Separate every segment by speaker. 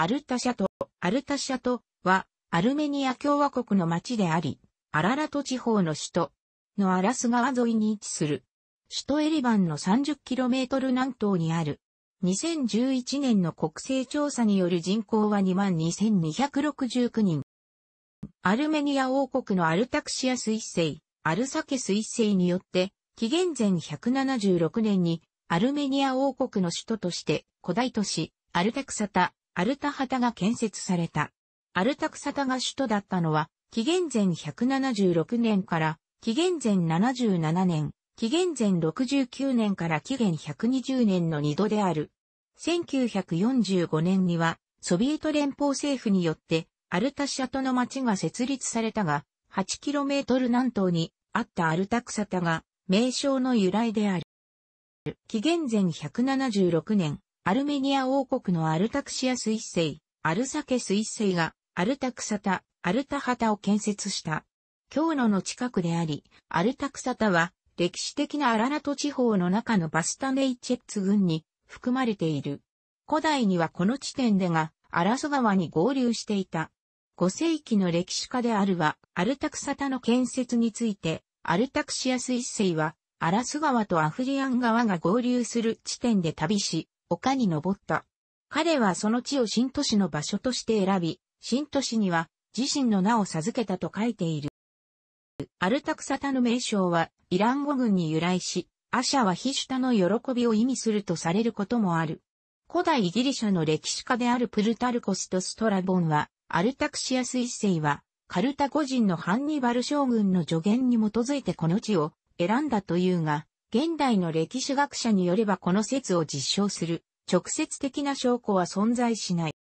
Speaker 1: アルタシャト、アルタシャトは、アルメニア共和国の町であり、アララト地方の首都のアラス川沿いに位置する。首都エリバンの 30km 南東にある。2011年の国勢調査による人口は22,269人。アルメニア王国のアルタクシア彗星、アルサケ彗星によって、紀元前176年にアルメニア王国の首都として古代都市アルタクサタアルタハタが建設された。アルタクサタが首都だったのは、紀元前176年から紀元前77年、紀元前69年から紀元120年の2度である。1945年には、ソビエト連邦政府によって、アルタシャトの町が設立されたが、8km 南東にあったアルタクサタが、名称の由来である。紀元前176年、アルメニア王国のアルタクシア水星、アルサケ水星が、アルタクサタ、アルタハタを建設した。京野の近くであり、アルタクサタは、歴史的なアラナト地方の中のバスタネイチェッツ群に含まれている。古代にはこの地点でが、アラソ川に合流していた。5世紀の歴史家であるは、アルタクサタの建設について、アルタクシア水星は、アラス川とアフリアン川が合流する地点で旅し、丘に登った。彼はその地を新都市の場所として選び、新都市には自身の名を授けたと書いている。アルタクサタの名称はイラン語軍に由来し、アシャはヒシュタの喜びを意味するとされることもある。古代ギリシャの歴史家であるプルタルコスとストラボンは、アルタクシアス一世は、カルタゴ人のハンニバル将軍の助言に基づいてこの地を選んだというが、現代の歴史学者によればこの説を実証する直接的な証拠は存在しない。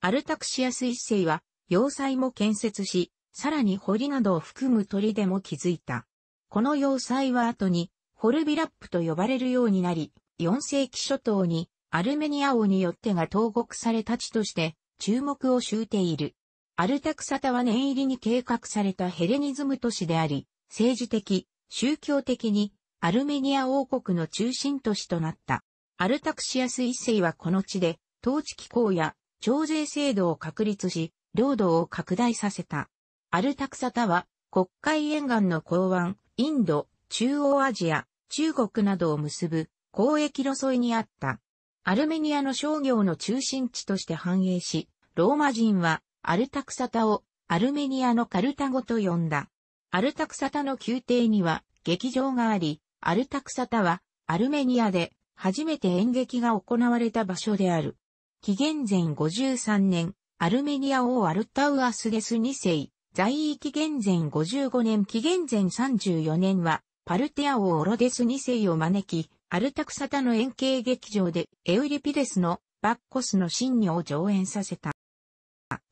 Speaker 1: アルタクシアス一世は要塞も建設し、さらに堀などを含む砦も築いた。この要塞は後にホルビラップと呼ばれるようになり、4世紀初頭にアルメニア王によってが投獄された地として注目を集ている。アルタクサタは念入りに計画されたヘレニズム都市であり、政治的、宗教的にアルメニア王国の中心都市となった。アルタクシアス一世はこの地で、統治機構や徴税制度を確立し、領土を拡大させた。アルタクサタは、国会沿岸の港湾、インド、中央アジア、中国などを結ぶ交易路沿いにあった。アルメニアの商業の中心地として繁栄し、ローマ人はアルタクサタをアルメニアのカルタゴと呼んだ。アルタクサタの宮廷には劇場があり、アルタクサタは、アルメニアで初めて演劇が行われた場所である。紀元前53年、アルメニア王アルタウアスデス2世、在位紀元前55年紀元前34年は、パルテア王オロデス2世を招き、アルタクサタの円形劇場でエウリピデスのバッコスの神女を上演させた。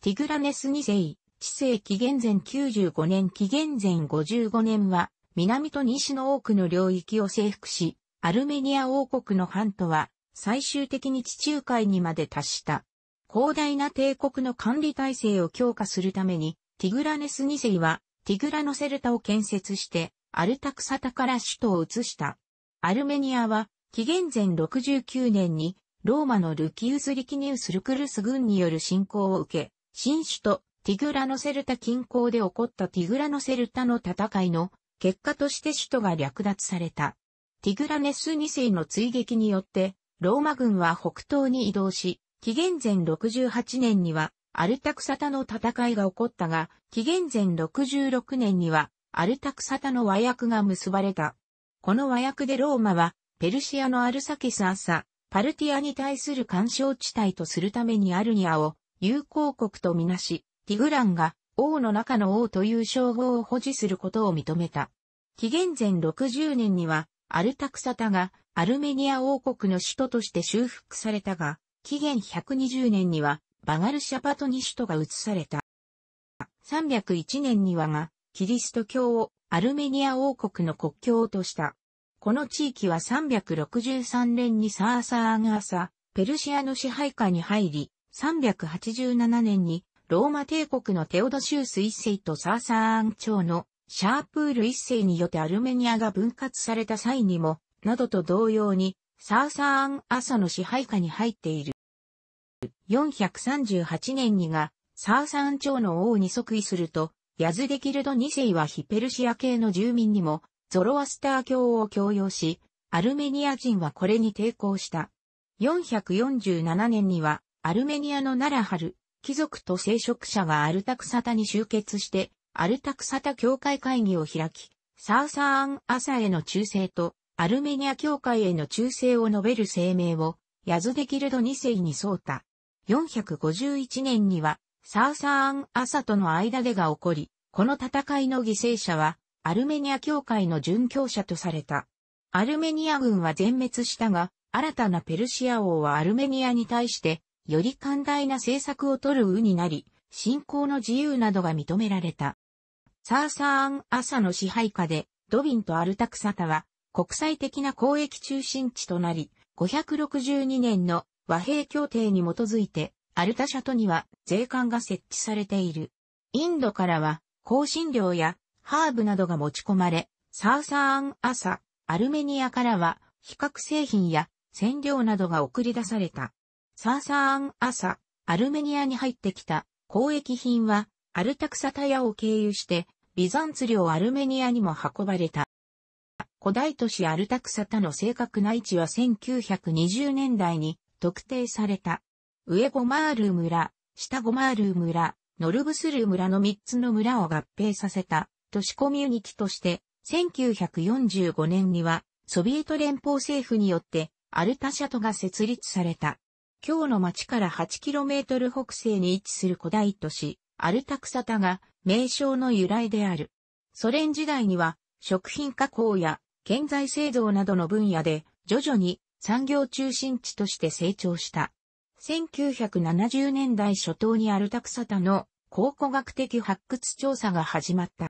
Speaker 1: ティグラネス2世、治世紀元前95年紀元前55年は、南と西の多くの領域を征服し、アルメニア王国の半島は最終的に地中海にまで達した。広大な帝国の管理体制を強化するために、ティグラネス2世はティグラノセルタを建設して、アルタクサタから首都を移した。アルメニアは、紀元前69年に、ローマのルキウス・リキニウス・ルクルス軍による侵攻を受け、新首都ティグラノセルタ近郊で起こったティグラノセルタの戦いの結果として首都が略奪された。ティグラネス2世の追撃によって、ローマ軍は北東に移動し、紀元前68年には、アルタクサタの戦いが起こったが、紀元前66年には、アルタクサタの和訳が結ばれた。この和訳でローマは、ペルシアのアルサキス朝、パルティアに対する干渉地帯とするためにアルニアを友好国とみなし、ティグランが王の中の王という称号を保持することを認めた。紀元前60年には、アルタクサタがアルメニア王国の首都として修復されたが、紀元120年にはバガルシャパトニ首都が移された。301年にはが、キリスト教をアルメニア王国の国境とした。この地域は363年にサーサーアガーサ、ペルシアの支配下に入り、387年にローマ帝国のテオドシウス一世とサーサーアン朝のシャープール一世によってアルメニアが分割された際にも、などと同様に、サーサーアン朝の支配下に入っている。438年にが、サーサーアン朝の王に即位すると、ヤズデキルド二世はヒペルシア系の住民にも、ゾロアスター教を強要し、アルメニア人はこれに抵抗した。447年には、アルメニアのナラハル、貴族と聖職者がアルタクサタに集結して、アルタクサタ教会会議を開き、サーサーン・アサへの忠誠と、アルメニア教会への忠誠を述べる声明を、ヤズデキルド2世に送った。451年には、サーサーン・アサとの間でが起こり、この戦いの犠牲者は、アルメニア教会の殉教者とされた。アルメニア軍は全滅したが、新たなペルシア王はアルメニアに対して、より寛大な政策を取るうになり、信仰の自由などが認められた。サーサーンアサの支配下で、ドビンとアルタクサタは国際的な交易中心地となり、562年の和平協定に基づいて、アルタシャトには税関が設置されている。インドからは香辛料やハーブなどが持ち込まれ、サーサーンアサ、アルメニアからは比較製品や染料などが送り出された。サーサーン・アサ、アルメニアに入ってきた交易品はアルタクサタヤを経由してビザンツ領アルメニアにも運ばれた。古代都市アルタクサタの正確な位置は1920年代に特定された。上ゴマール村、下ゴマール村、ノルブスル村の3つの村を合併させた都市コミュニティとして1945年にはソビエト連邦政府によってアルタシャトが設立された。京の町から 8km 北西に位置する古代都市、アルタクサタが名称の由来である。ソ連時代には食品加工や建材製造などの分野で徐々に産業中心地として成長した。1970年代初頭にアルタクサタの考古学的発掘調査が始まった。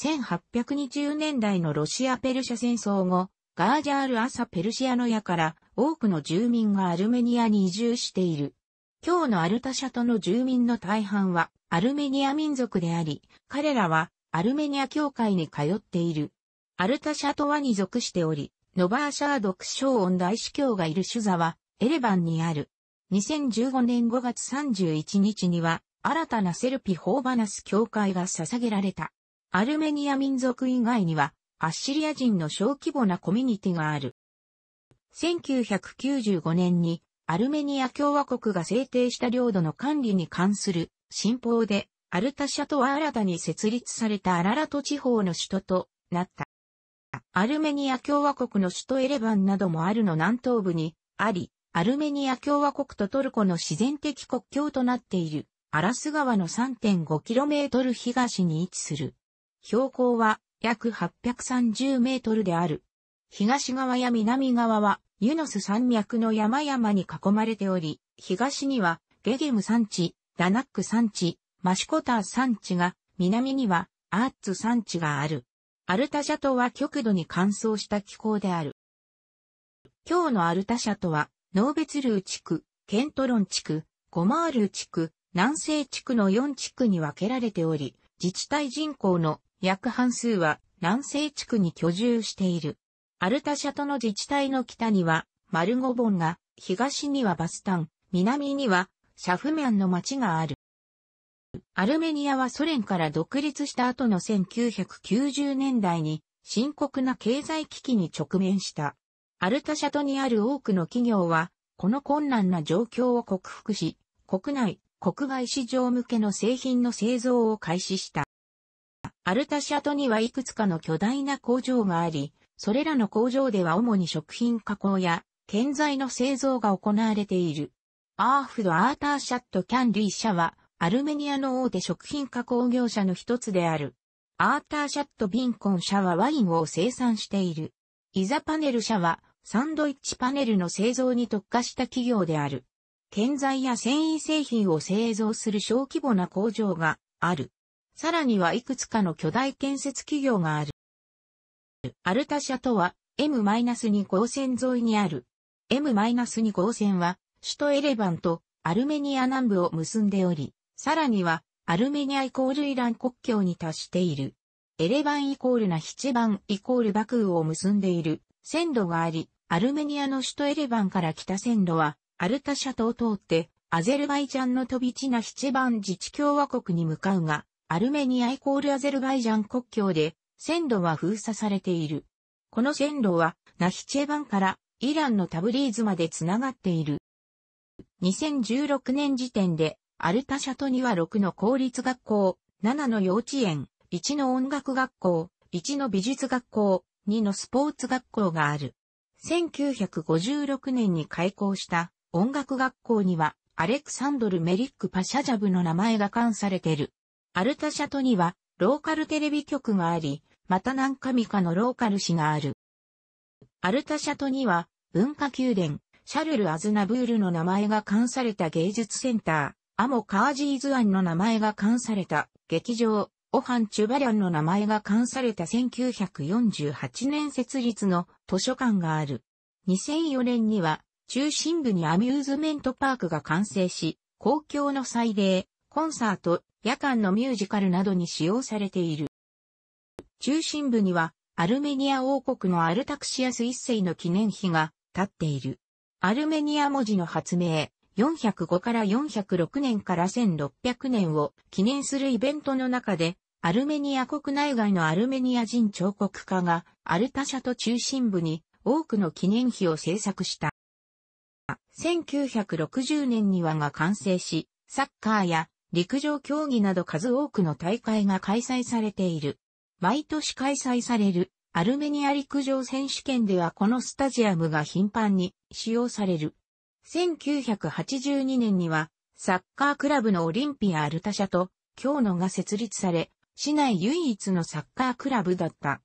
Speaker 1: 1820年代のロシア・ペルシャ戦争後、ガージャール・朝ペルシアの矢から多くの住民がアルメニアに移住している。今日のアルタシャトの住民の大半はアルメニア民族であり、彼らはアルメニア教会に通っている。アルタシャトはに属しており、ノバーシャードクショーン大司教がいる主座はエレバンにある。2015年5月31日には新たなセルピホーバナス教会が捧げられた。アルメニア民族以外にはアッシリア人の小規模なコミュニティがある。1995年にアルメニア共和国が制定した領土の管理に関する新法で、アルタシャトは新たに設立されたアララト地方の首都となった。アルメニア共和国の首都エレバンなどもあるの南東部にあり、アルメニア共和国とトルコの自然的国境となっている、アラス川の 3.5km 東に位置する。標高は約830メートルである。東側や南側は、ユノス山脈の山々に囲まれており、東には、ゲゲム山地、ダナック山地、マシコター山地が、南には、アーツ山地がある。アルタシャトは極度に乾燥した気候である。今日のアルタシャトは、ノーベツルー地区、ケントロン地区、ゴマールー地区、南西地区の4地区に分けられており、自治体人口の約半数は南西地区に居住している。アルタシャトの自治体の北には、マルゴボンが、東にはバスタン、南には、シャフミャンの町がある。アルメニアはソ連から独立した後の1990年代に深刻な経済危機に直面した。アルタシャトにある多くの企業は、この困難な状況を克服し、国内、国外市場向けの製品の製造を開始した。アルタシャトにはいくつかの巨大な工場があり、それらの工場では主に食品加工や建材の製造が行われている。アーフド・アーターシャット・キャン・デー社は、アルメニアの大手食品加工業者の一つである。アーターシャット・ビンコン社はワインを生産している。イザパネル社は、サンドイッチパネルの製造に特化した企業である。建材や繊維製品を製造する小規模な工場がある。さらにはいくつかの巨大建設企業がある。アルタ社とは、M-2 号線沿いにある。M-2 号線は、首都エレバンとアルメニア南部を結んでおり、さらには、アルメニアイコールイラン国境に達している。エレバンイコールナヒチバンイコールバクーを結んでいる線路があり、アルメニアの首都エレバンから来た線路は、アルタ社とを通って、アゼルバイジャンの飛び地ナヒチバン自治共和国に向かうが、アルメニアイコールアゼルバイジャン国境で、線路は封鎖されている。この線路はナヒチェバンからイランのタブリーズまでつながっている。2016年時点でアルタシャトには6の公立学校、7の幼稚園、1の音楽学校、1の美術学校、2のスポーツ学校がある。1956年に開校した音楽学校にはアレクサンドル・メリック・パシャジャブの名前が冠されている。アルタシャトにはローカルテレビ局があり、また何神かのローカル市がある。アルタシャトには、文化宮殿、シャルル・アズナブールの名前が冠された芸術センター、アモ・カージーズ・アンの名前が冠された劇場、オハン・チュバリャンの名前が冠された1948年設立の図書館がある。2004年には、中心部にアミューズメントパークが完成し、公共の祭礼、コンサート、夜間のミュージカルなどに使用されている。中心部には、アルメニア王国のアルタクシアス一世の記念碑が立っている。アルメニア文字の発明、405から406年から1600年を記念するイベントの中で、アルメニア国内外のアルメニア人彫刻家がアルタ社と中心部に多くの記念碑を制作した。1960年にはが完成し、サッカーや陸上競技など数多くの大会が開催されている。毎年開催されるアルメニア陸上選手権ではこのスタジアムが頻繁に使用される。1982年にはサッカークラブのオリンピアアルタ社と京野が設立され、市内唯一のサッカークラブだった。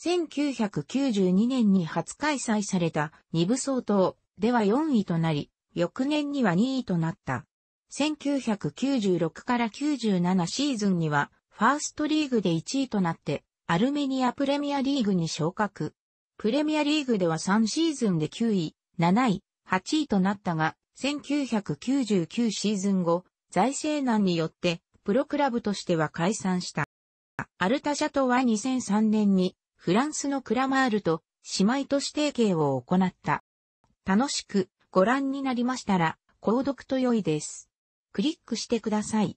Speaker 1: 1992年に初開催された二部相当では4位となり、翌年には2位となった。1996から97シーズンにはファーストリーグで1位となって、アルメニアプレミアリーグに昇格。プレミアリーグでは3シーズンで9位、7位、8位となったが、1999シーズン後、財政難によって、プロクラブとしては解散した。アルタジャトは2003年に、フランスのクラマールと姉妹都市提携を行った。楽しくご覧になりましたら、購読と良いです。クリックしてください。